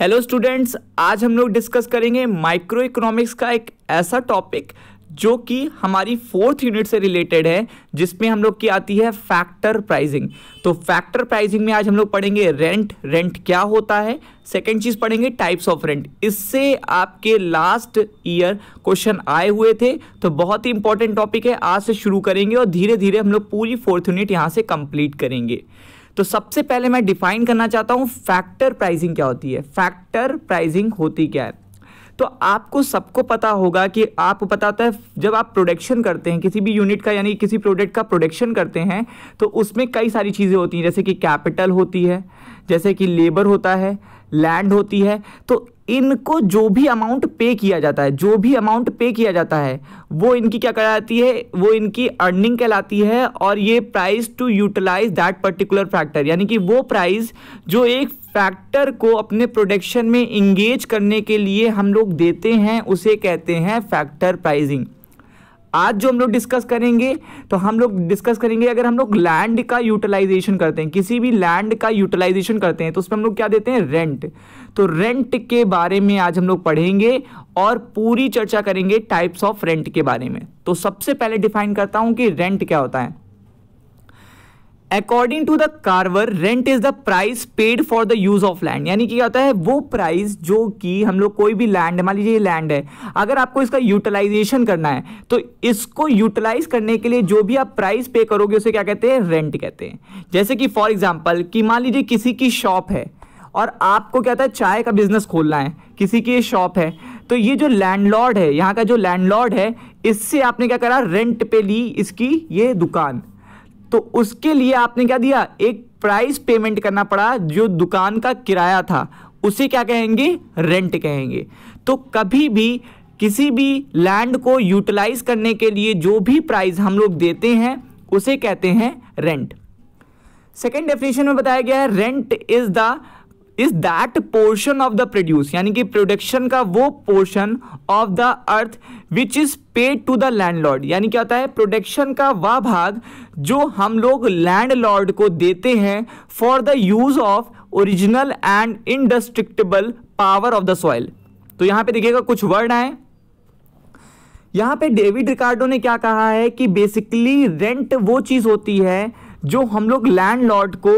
hello students आज हम लोग डिस्कस करेंगे माइक्रो इकोनॉमिक्स का एक ऐसा टॉपिक जो कि हमारी फोर्थ यूनिट से रिलेटेड है जिसमें हम लोग की आती है फैक्टर प्राइजिंग तो फैक्टर प्राइजिंग में आज हम लोग पढ़ेंगे रेंट रेंट क्या होता है सेकेंड चीज़ पढ़ेंगे टाइप्स ऑफ रेंट इससे आपके लास्ट ईयर क्वेश्चन आए हुए थे तो बहुत ही इंपॉर्टेंट टॉपिक है आज से शुरू करेंगे और धीरे धीरे हम लोग पूरी फोर्थ यूनिट यहाँ से कंप्लीट करेंगे तो सबसे पहले मैं डिफाइन करना चाहता हूँ फैक्टर प्राइसिंग क्या होती है फैक्टर प्राइसिंग होती क्या है तो आपको सबको पता होगा कि आपको पता होता है जब आप प्रोडक्शन करते हैं किसी भी यूनिट का यानी किसी प्रोडक्ट का प्रोडक्शन करते हैं तो उसमें कई सारी चीज़ें होती हैं जैसे कि कैपिटल होती है जैसे कि लेबर होता है लैंड होती है तो इनको जो भी अमाउंट पे किया जाता है जो भी अमाउंट पे किया जाता है वो इनकी क्या कहलाती है वो इनकी अर्निंग कहलाती है और ये price to utilize that particular factor यानी कि वो प्राइस जो एक फैक्टर को अपने प्रोडक्शन में इंगेज करने के लिए हम लोग देते हैं उसे कहते हैं फैक्टर प्राइजिंग आज जो हम लोग डिस्कस करेंगे तो हम लोग डिस्कस करेंगे अगर हम लोग लैंड का यूटिलाइजेशन करते हैं किसी भी लैंड का यूटिलाइजेशन करते हैं तो उसमें हम लोग क्या देते हैं रेंट तो रेंट के बारे में आज हम लोग पढ़ेंगे और पूरी चर्चा करेंगे टाइप्स ऑफ रेंट के बारे में तो सबसे पहले डिफाइन करता हूं कि रेंट क्या होता है according to the Carver rent is the price paid for the use of land यानी कि क्या होता है वो प्राइस जो कि हम लोग कोई भी लैंड मान लीजिए ये लैंड है अगर आपको इसका यूटिलाइजेशन करना है तो इसको यूटिलाइज करने के लिए जो भी आप प्राइस पे करोगे उसे क्या कहते हैं रेंट कहते हैं जैसे कि फॉर एग्जाम्पल कि मान लीजिए किसी की शॉप है और आपको क्या होता है चाय का बिजनेस खोलना है किसी की शॉप है तो ये जो लैंडलॉर्ड है यहाँ का जो लैंडलॉर्ड है इससे आपने क्या करा रेंट पे ली इसकी ये दुकान तो उसके लिए आपने क्या दिया एक प्राइस पेमेंट करना पड़ा जो दुकान का किराया था उसे क्या कहेंगे रेंट कहेंगे तो कभी भी किसी भी लैंड को यूटिलाइज करने के लिए जो भी प्राइस हम लोग देते हैं उसे कहते हैं रेंट सेकेंड डेफिनेशन में बताया गया है rent is the is that portion of the produce यानी कि प्रोडक्शन का वो portion of the earth which is paid to the landlord यानी क्या होता है प्रोडक्शन का वह भाग जो हम लोग लैंड लॉर्ड को देते हैं for the use of original and indestructible power of the soil तो यहां पे देखिएगा कुछ वर्ड आए यहाँ पे डेविड रिकार्डो ने क्या कहा है कि बेसिकली रेंट वो चीज़ होती है जो हम लोग लैंड लॉर्ड को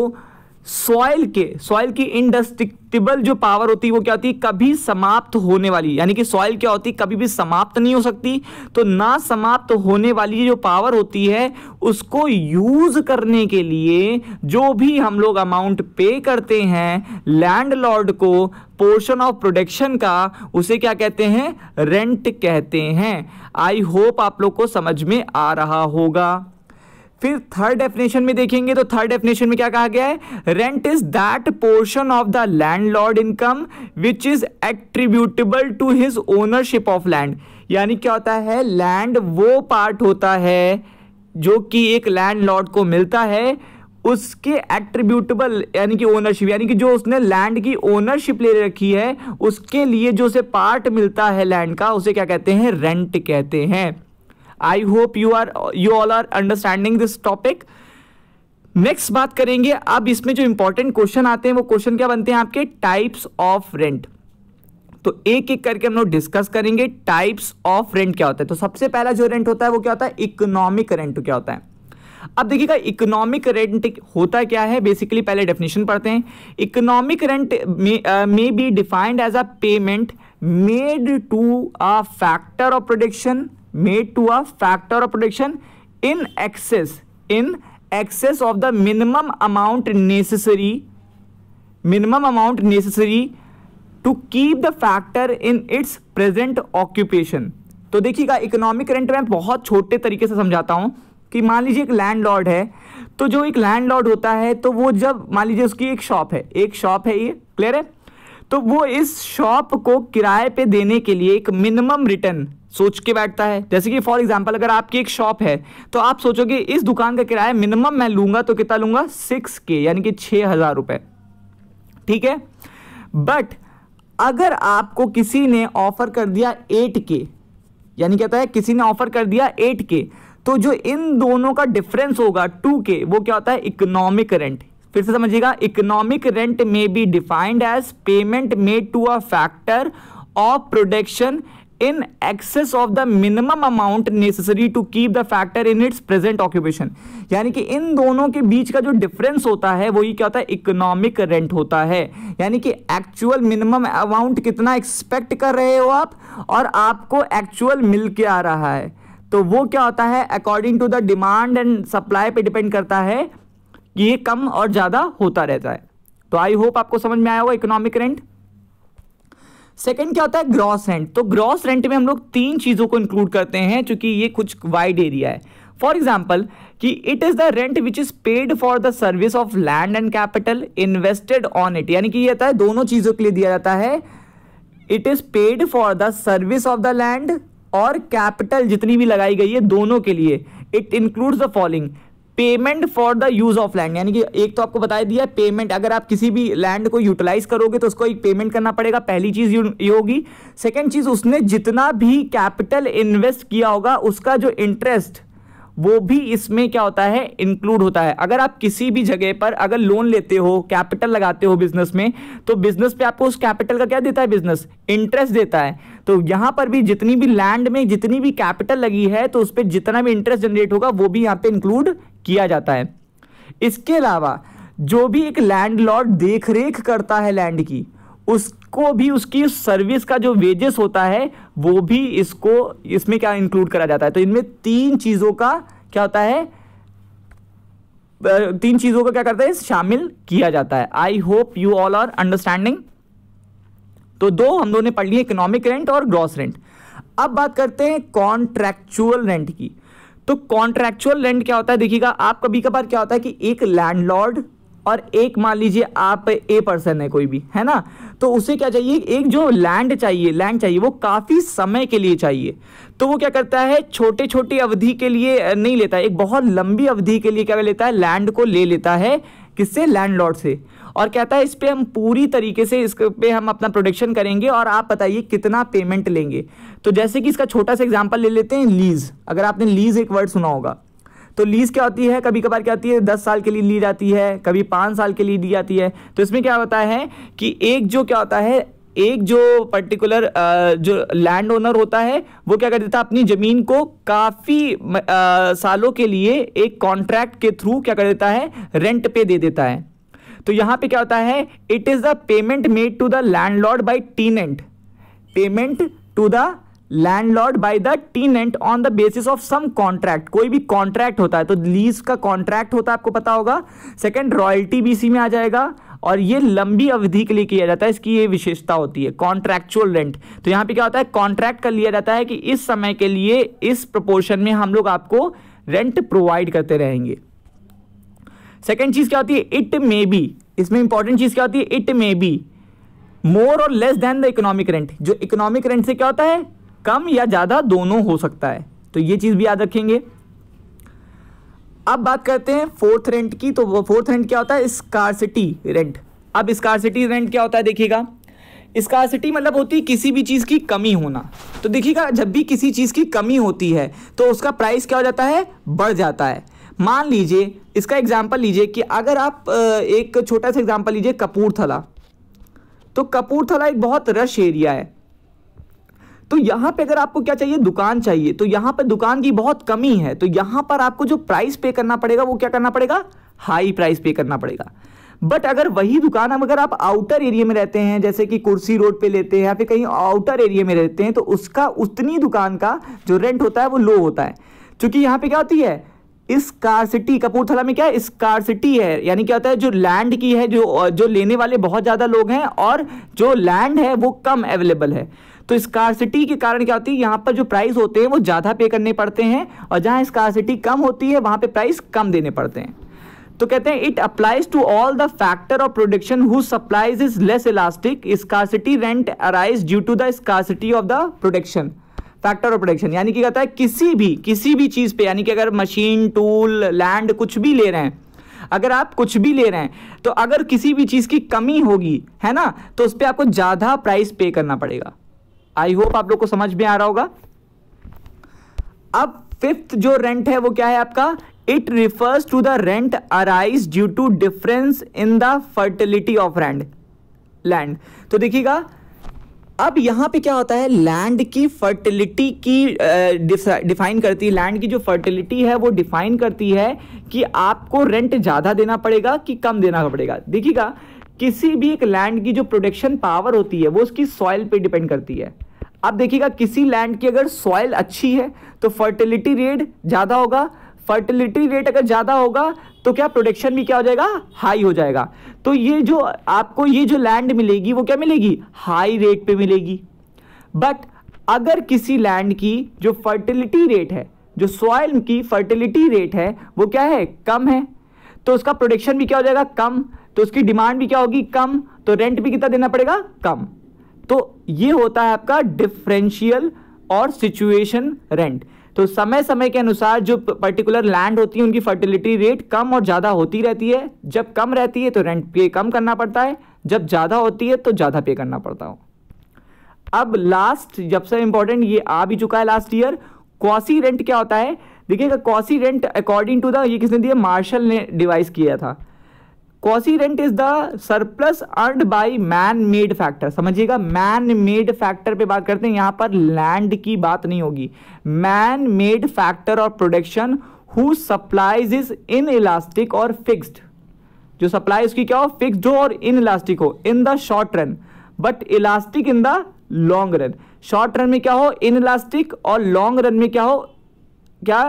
सॉइल के सॉइल की इंडस्ट्रिक्टिबल जो पावर होती है वो क्या होती है कभी समाप्त होने वाली यानी कि सॉइल क्या होती है कभी भी समाप्त नहीं हो सकती तो ना समाप्त होने वाली जो पावर होती है उसको यूज करने के लिए जो भी हम लोग अमाउंट पे करते हैं लैंडलॉर्ड को पोर्शन ऑफ प्रोडक्शन का उसे क्या कहते हैं रेंट कहते हैं आई होप आप लोग को समझ में आ रहा होगा फिर थर्ड डेफिनेशन में देखेंगे तो थर्ड डेफिनेशन में क्या कहा गया है rent is that portion of the landlord income which is attributable to his ownership of land यानी क्या होता है लैंड वो पार्ट होता है जो कि एक लैंडलॉर्ड को मिलता है उसके एट्रीब्यूटेबल यानी कि ओनरशिप यानी कि जो उसने लैंड की ओनरशिप ले रखी है उसके लिए जो उसे पार्ट मिलता है लैंड का उसे क्या कहते हैं रेंट कहते हैं I hope you are you all are understanding this topic next बात करेंगे अब इसमें जो इंपॉर्टेंट क्वेश्चन आते हैं वो क्वेश्चन क्या बनते हैं आपके टाइप्स ऑफ रेंट तो एक एक करके हम लोग डिस्कस करेंगे टाइप्स ऑफ रेंट क्या होता है तो सबसे पहला जो रेंट होता है वो क्या होता है इकोनॉमिक रेंट क्या होता है अब देखिएगा इकोनॉमिक रेंट होता क्या है बेसिकली पहले डेफिनेशन पढ़ते हैं economic rent may be defined as a payment made to a factor of production made to a factor of production in excess in excess of the minimum amount necessary minimum amount necessary to keep the factor in its present occupation तो देखिएगा economic rent में बहुत छोटे तरीके से समझाता हूं कि मान लीजिए एक लैंड लॉर्ड है तो जो एक लैंड लॉर्ड होता है तो वो जब मान लीजिए उसकी एक शॉप है एक शॉप है ये क्लियर है तो वो इस शॉप को किराए पे देने के लिए एक मिनिमम रिटर्न सोच के बैठता है जैसे कि फॉर एग्जाम्पल अगर आपकी एक शॉप है तो आप सोचोगे इस दुकान का किराया मिनिमम मैं लूंगा तो कितना लूंगा सिक्स के यानी कि छः हज़ार रुपये ठीक है बट अगर आपको किसी ने ऑफ़र कर दिया एट के यानी कहता है किसी ने ऑफ़र कर दिया एट के तो जो इन दोनों का डिफरेंस होगा टू के वो क्या होता है इकोनॉमिक रेंट फिर से समझिएगा economic rent may be defined as payment made to a factor of production in excess of the minimum amount necessary to keep the factor in its present occupation यानी कि इन दोनों के बीच का जो डिफरेंस होता है वही क्या होता है इकोनॉमिक रेंट होता है यानी कि एक्चुअल मिनिमम अमाउंट कितना एक्सपेक्ट कर रहे हो आप और आपको एक्चुअल मिल के आ रहा है तो वो क्या होता है according to the demand and supply पे डिपेंड करता है कि ये कम और ज़्यादा होता रहता है तो आई होप आपको समझ में आया होगा इकोनॉमिक रेंट सेकंड क्या होता है ग्रॉस रेंट तो ग्रॉस रेंट में हम लोग तीन चीज़ों को इंक्लूड करते हैं चूंकि ये कुछ वाइड एरिया है फॉर एग्जाम्पल कि it is the rent which is paid for the service of land and capital invested on it यानी कि ये होता है दोनों चीज़ों के लिए दिया जाता है it is paid for the service of the land और कैपिटल जितनी भी लगाई गई है दोनों के लिए it includes the following payment for the use of land यानी कि एक तो आपको बताया दिया पेमेंट अगर आप किसी भी लैंड को यूटिलाइज करोगे तो उसको एक पेमेंट करना पड़ेगा पहली चीज ये होगी सेकेंड चीज उसने जितना भी कैपिटल इन्वेस्ट किया होगा उसका जो इंटरेस्ट वो भी इसमें क्या होता है इंक्लूड होता है अगर आप किसी भी जगह पर अगर लोन लेते हो कैपिटल लगाते हो बिजनेस में तो बिजनेस पे आपको उस कैपिटल का क्या देता है बिजनेस इंटरेस्ट देता है तो यहाँ पर भी जितनी भी लैंड में जितनी भी कैपिटल लगी है तो उस पर जितना भी इंटरेस्ट जनरेट होगा वो भी यहाँ पे इंक्लूड किया जाता है इसके अलावा जो भी एक लैंडलॉर्ड देख रेख करता है लैंड की उसको भी उसकी सर्विस का जो वेजेस होता है वो भी इसको इसमें क्या इंक्लूड करा जाता है तो इनमें तीन चीज़ों का क्या होता है तीन चीज़ों का क्या करता है शामिल किया जाता है I hope you all are understanding तो दो हम दोनों ने पढ़ ली इकोनॉमिक रेंट और ग्रॉस रेंट अब बात करते हैं कॉन्ट्रैक्चुअल रेंट की तो कॉन्ट्रेक्चुअल रेंट क्या होता है देखिएगा आप कभी कभार क्या होता है कि एक लैंडलॉर्ड और एक मान लीजिए आप ए पर्सन है कोई भी है ना तो उसे क्या चाहिए एक जो लैंड चाहिए लैंड चाहिए वो काफ़ी समय के लिए चाहिए तो वो क्या करता है छोटे छोटे अवधि के लिए नहीं लेता एक बहुत लंबी अवधि के लिए क्या लेता है लैंड को ले लेता है किससे लैंडलॉर्ड से और कहता है इस पर हम पूरी तरीके से इस पर हम अपना प्रोडक्शन करेंगे और आप बताइए कितना पेमेंट लेंगे तो जैसे कि इसका छोटा सा एग्जाम्पल ले लेते हैं लीज़ अगर आपने लीज़ एक वर्ड सुना होगा तो लीज़ क्या होती है कभी कभार क्या होती है दस साल के लिए ली जाती है कभी पाँच साल के लिए दी जाती है तो इसमें क्या होता है कि एक जो क्या होता है एक जो पर्टिकुलर जो लैंड ओनर होता है वो क्या कर देता है अपनी ज़मीन को काफ़ी सालों के लिए एक कॉन्ट्रैक्ट के थ्रू क्या कर देता है रेंट पे दे देता है तो यहां पे क्या होता है it is the payment made to the landlord by tenant payment to the landlord by the tenant on the basis of some contract कोई भी कॉन्ट्रैक्ट होता है तो लीज का कॉन्ट्रैक्ट होता है आपको पता होगा सेकेंड रॉयल्टी बीसी में आ जाएगा और ये लंबी अवधि के लिए किया जाता है इसकी ये विशेषता होती है कॉन्ट्रैक्चुअल रेंट तो यहाँ पे क्या होता है कॉन्ट्रैक्ट कर लिया जाता है कि इस समय के लिए इस प्रपोर्शन में हम लोग आपको रेंट प्रोवाइड करते रहेंगे सेकेंड चीज़ क्या होती है इट मे बी इसमें इंपॉर्टेंट चीज़ क्या होती है इट मे बी मोर और less than the economic rent जो इकोनॉमिक रेंट से क्या होता है कम या ज़्यादा दोनों हो सकता है तो ये चीज़ भी याद रखेंगे अब बात करते हैं फोर्थ रेंट की तो फोर्थ रेंट क्या होता है स्कारसिटी रेंट अब सिटी रेंट क्या होता है देखिएगा सिटी मतलब होती है किसी भी चीज़ की कमी होना तो देखिएगा जब भी किसी चीज़ की कमी होती है तो उसका प्राइस क्या हो जाता है बढ़ जाता है मान लीजिए इसका एग्जाम्पल लीजिए कि अगर आप एक छोटा सा एग्जाम्पल लीजिए कपूरथला तो कपूरथला एक बहुत रश एरिया है यहाँ पे अगर आपको क्या चाहिए दुकान चाहिए तो यहाँ पर दुकान की बहुत कमी है तो यहाँ पर आपको जो प्राइस पे करना पड़ेगा वो क्या करना पड़ेगा हाई प्राइस पे करना पड़ेगा बट अगर वही दुकान अगर आप आउटर एरिया में रहते हैं जैसे कि कुर्सी रोड पे लेते हैं या फिर कहीं आउटर एरिया में रहते हैं तो उसका उतनी दुकान का जो रेंट होता है वो लो होता है क्योंकि यहाँ पे क्या होती है इस कार सिटी कपूरथला में क्या है कार सिटी है यानी क्या होता है जो लैंड की है जो जो लेने वाले बहुत ज़्यादा लोग हैं और जो लैंड है वो कम अवेलेबल है तो स्कारसिटी के कारण क्या होती है यहाँ पर जो प्राइस होते हैं वो ज़्यादा पे करने पड़ते हैं और जहाँ स्कारसिटी कम होती है वहाँ पर प्राइस कम देने पड़ते हैं तो कहते हैं it applies to all the factor of production who supplies is less elastic scarcity rent arise due to the scarcity of the production factor of production यानी कि कहता है किसी भी किसी भी चीज़ पे यानी कि अगर मशीन टूल लैंड कुछ भी ले रहे हैं अगर आप कुछ भी ले रहे हैं तो अगर किसी भी चीज़ की कमी होगी है ना तो उस पर आपको ज़्यादा प्राइस पे करना पड़ेगा आई होप आप लोग को समझ में आ रहा होगा अब फिफ्थ जो रेंट है वो क्या है आपका it refers to the rent arise due to difference in the fertility of land land तो देखिएगा अब यहां पे क्या होता है लैंड की फर्टिलिटी की डिफाइन uh, करती है लैंड की जो फर्टिलिटी है वो डिफाइन करती है कि आपको रेंट ज़्यादा देना पड़ेगा कि कम देना पड़ेगा देखिएगा किसी भी एक लैंड की जो प्रोडक्शन पावर होती है वो उसकी सॉइल पे डिपेंड करती है आप देखिएगा किसी लैंड की अगर सॉइल अच्छी है तो फर्टिलिटी रेट ज़्यादा होगा फर्टिलिटी रेट अगर ज़्यादा होगा तो क्या प्रोडक्शन भी क्या हो जाएगा हाई हो जाएगा तो ये जो आपको ये जो लैंड मिलेगी वो क्या मिलेगी हाई रेट पे मिलेगी बट अगर किसी लैंड की जो फर्टिलिटी रेट है जो सॉइल की फर्टिलिटी रेट है वो क्या है कम है तो उसका प्रोडक्शन भी क्या हो जाएगा कम तो उसकी डिमांड भी क्या होगी कम तो रेंट भी कितना देना पड़ेगा कम तो ये होता है आपका डिफरेंशियल और सिचुएशन रेंट तो समय समय के अनुसार जो पर्टिकुलर लैंड होती है उनकी फर्टिलिटी रेट कम और ज़्यादा होती रहती है जब कम रहती है तो रेंट पे कम करना पड़ता है जब ज़्यादा होती है तो ज़्यादा पे करना पड़ता हो अब लास्ट जब से इंपॉर्टेंट ये आ भी चुका है लास्ट ईयर कॉसी रेंट क्या होता है देखिएगा quasi rent according to the ये किसने दिया मार्शल ने डिवाइस किया था rent is the surplus earned by man made factor समझिएगा मैन मेड फैक्टर पे बात करते हैं यहां पर लैंड की बात नहीं होगी मैन मेड फैक्टर और production who supplies is inelastic और फिक्स्ड जो सप्लाई उसकी क्या हो फिक्स्ड हो और इन इलास्टिक हो in the short run but elastic in the long run short run में क्या हो इन इलास्टिक और लॉन्ग रन में क्या हो क्या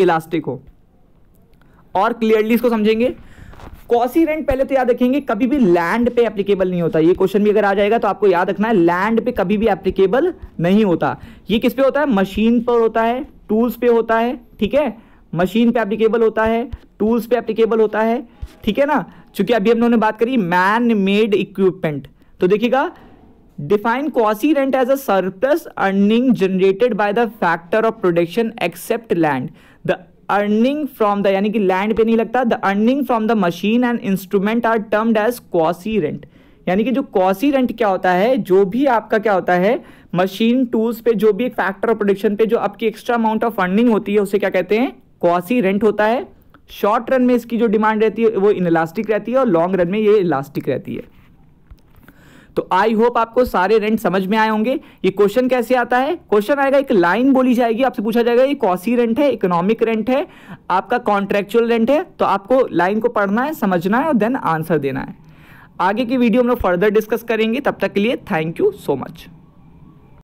इलास्टिक हो और क्लियरली इसको समझेंगे कॉसी रेंट पहले तो याद रखेंगे कभी भी लैंड पे एप्लीकेबल नहीं होता ये क्वेश्चन भी अगर आ जाएगा तो आपको याद रखना है लैंड पे कभी भी एप्लीकेबल नहीं होता ये किस पे होता है मशीन पर होता है टूल्स पे होता है ठीक है मशीन पे एप्लीकेबल होता है टूल्स पे एप्लीकेबल होता है ठीक है ना चूंकि अभी हम लोगों ने बात करी मैन मेड इक्विपमेंट तो देखिएगा define quasi rent as a surplus earning generated by the factor of production except land earning from the यानी कि लैंड पे नहीं लगता the earning from the machine and instrument are termed as quasi rent यानी कि जो कॉसी रेंट क्या होता है जो भी आपका क्या होता है मशीन टूल्स पे जो भी एक फैक्टर ऑफ प्रोडक्शन पे जो आपकी एक्स्ट्रा अमाउंट ऑफ अर्निंग होती है उसे क्या कहते हैं क्वासी रेंट होता है शॉर्ट रन में इसकी जो डिमांड रहती है वो इनलास्टिक रहती है और लॉन्ग रन में ये इलास्टिक रहती है तो आई होप आपको सारे रेंट समझ में आए होंगे ये क्वेश्चन कैसे आता है क्वेश्चन आएगा एक लाइन बोली जाएगी आपसे पूछा जाएगा ये कौसी रेंट है इकोनॉमिक रेंट है आपका कॉन्ट्रेक्चुअल रेंट है तो आपको लाइन को पढ़ना है समझना है और देन आंसर देना है आगे की वीडियो हम लोग फर्दर डिस्कस करेंगे तब तक के लिए थैंक यू सो मच